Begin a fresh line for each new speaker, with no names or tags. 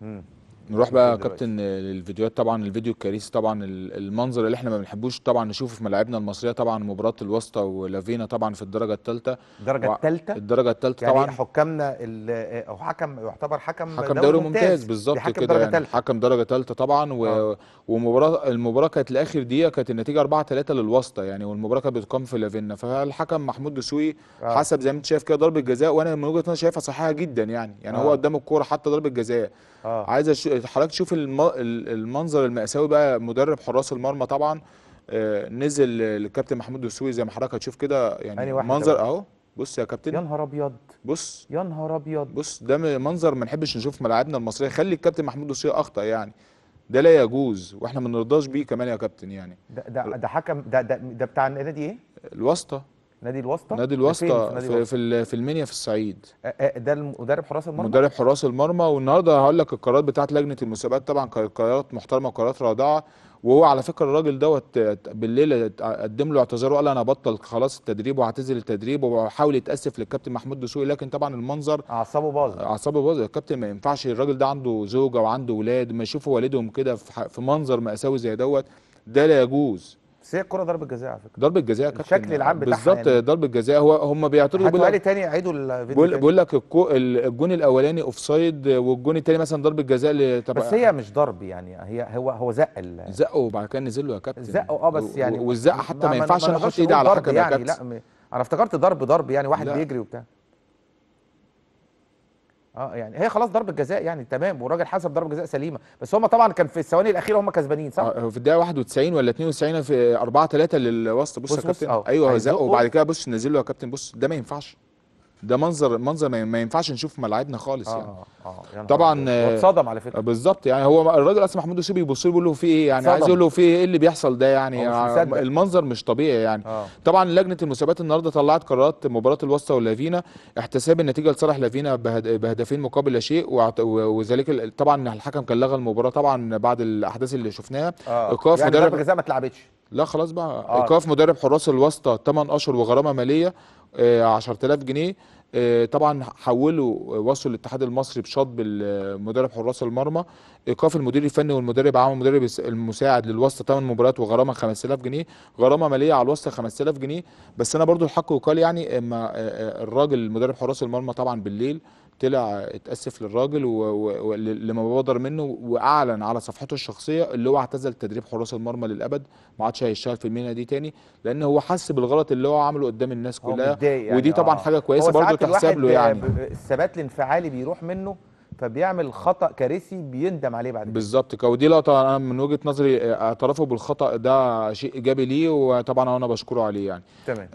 嗯。
نروح بقى كابتن للفيديوهات طبعا الفيديو الكارثي طبعا المنظر اللي احنا ما بنحبوش طبعا نشوفه في ملاعبنا المصريه طبعا مباراه الواسطه ولافينا طبعا في الدرجه الثالثه الدرجه الثالثه الدرجه الثالثه يعني طبعا
حكامنا او حكم يعتبر حكم حكم دوري, ممتاز بالظبط كده يعني تالتة.
حكم درجه ثالثه طبعا و... آه. ومباراه المباراه كانت لاخر دقيقه كانت النتيجه 4 3 للواسطه يعني والمباراه كانت بتقام في لافينا فالحكم محمود دسوقي آه. حسب زي ما انت شايف كده ضربه جزاء وانا من وجهه نظري شايفها صحيحه جدا يعني يعني أوه. هو آه. قدام الكوره حتى ضربه جزاء عايز حضرتك تشوف المنظر المأساوي بقى مدرب حراس المرمى طبعا آه، نزل للكابتن محمود دسوقي زي ما حضرتك هتشوف كده يعني منظر اهو بص يا كابتن يا نهار ابيض بص يا نهار ابيض بص ده منظر ما نحبش نشوفه في ملاعبنا المصريه خلي الكابتن محمود دسوقي اخطا يعني ده لا يجوز واحنا ما نرضاش بيه كمان يا كابتن يعني
ده ده, ده حكم ده ده, ده بتاع النادي ايه؟ الواسطه نادي الواسطه نادي الواسطه في في,
في, في المنيا في الصعيد
ده مدرب حراس المرمى
مدرب حراس المرمى والنهارده هقول لك القرارات بتاعه لجنه المسابقات طبعا قرارات محترمه وقرارات رائعه وهو على فكره الراجل دوت بالليل قدم له اعتذار وقال انا هبطل خلاص التدريب وهعتزل التدريب وحاول يتاسف للكابتن محمود دسوقي لكن طبعا المنظر اعصابه باظت اعصابه باظت الكابتن ما ينفعش الراجل ده عنده زوجه وعنده اولاد ما يشوفوا والدهم كده في منظر ماساوي زي دوت ده لا يجوز
بس هي الكره ضربه جزاء على فكره
ضربه جزاء كابتن الشكل العام بتاعها بالظبط يعني. ضربه جزاء هو هم بيعترضوا بيقول لك
تاني عيدوا الفيديو بيقول
لك الجون الاولاني اوف سايد والجون الثاني مثلا
ضربه جزاء بس هي مش ضرب يعني هي هو هو زق ال... زقه وبعد كده نزل له يا كابتن زقه اه بس يعني والزق حتى ما, ما ينفعش انا احط ايدي على حكم يعني يا كابتن لا انا افتكرت ضرب ضرب يعني واحد لا. بيجري وبتاع اه يعني هي خلاص ضربه جزاء يعني تمام والراجل حسب ضربه جزاء سليمه بس هم طبعا كان في الثواني الاخيره هم كسبانين صح؟
آه في الدقيقه 91 ولا 92 في 4 3 للوسط بص, بص يا كابتن بص آه. ايوه زقه وبعد كده بص نزل له يا كابتن بص ده ما ينفعش ده منظر منظر ما ينفعش نشوف ملاعبنا خالص يعني. آه آه, آه، يعني طبعا آه، اتصدم على فكره بالظبط يعني هو الراجل اصلا محمود الشيبي بيبص له بيقول له في ايه يعني صدم. عايز يقول له في ايه, إيه اللي بيحصل ده يعني, يعني المنظر مش طبيعي يعني آه. طبعا لجنه المسابقات النهارده طلعت قرارات مباراه الوسطى ولافينا احتساب النتيجه لصالح لافينا بهدفين مقابل لا شيء وذلك طبعا الحكم كان لغى المباراه طبعا بعد الاحداث اللي شفناها آه. ايقاف يعني مدرب الجزاء ما اتلعبتش لا خلاص بقى ايقاف آه. مدرب حراس الوسطى 8 اشهر وغرامه ماليه 10000 آه، جنيه آه، طبعا حولوا وصلوا الاتحاد المصري بشطب المدرب حراس المرمى ايقاف المدير الفني والمدرب عام المدرب المساعد للوسط ثمان مباريات وغرامه 5000 جنيه غرامه ماليه على الوسط 5000 جنيه بس انا برضو الحق يقال يعني اما آه، الراجل المدرب حراس المرمى طبعا بالليل طلع اتأسف للراجل ولما ما و... منه وأعلن على صفحته الشخصية اللي هو اعتزل تدريب حراس المرمى للأبد ما عادش هيشتغل في المهنة دي تاني لأن هو حس بالغلط اللي هو عمله قدام الناس كلها يعني ودي طبعا آه. حاجة كويسة برضه تحسب له يعني
الثبات الانفعالي بيروح منه فبيعمل خطا كارثي بيندم عليه بعد كده
بالظبط ودي لقطه انا من وجهه نظري اعترافه بالخطا ده شيء ايجابي ليه وطبعا انا بشكره عليه يعني
تمام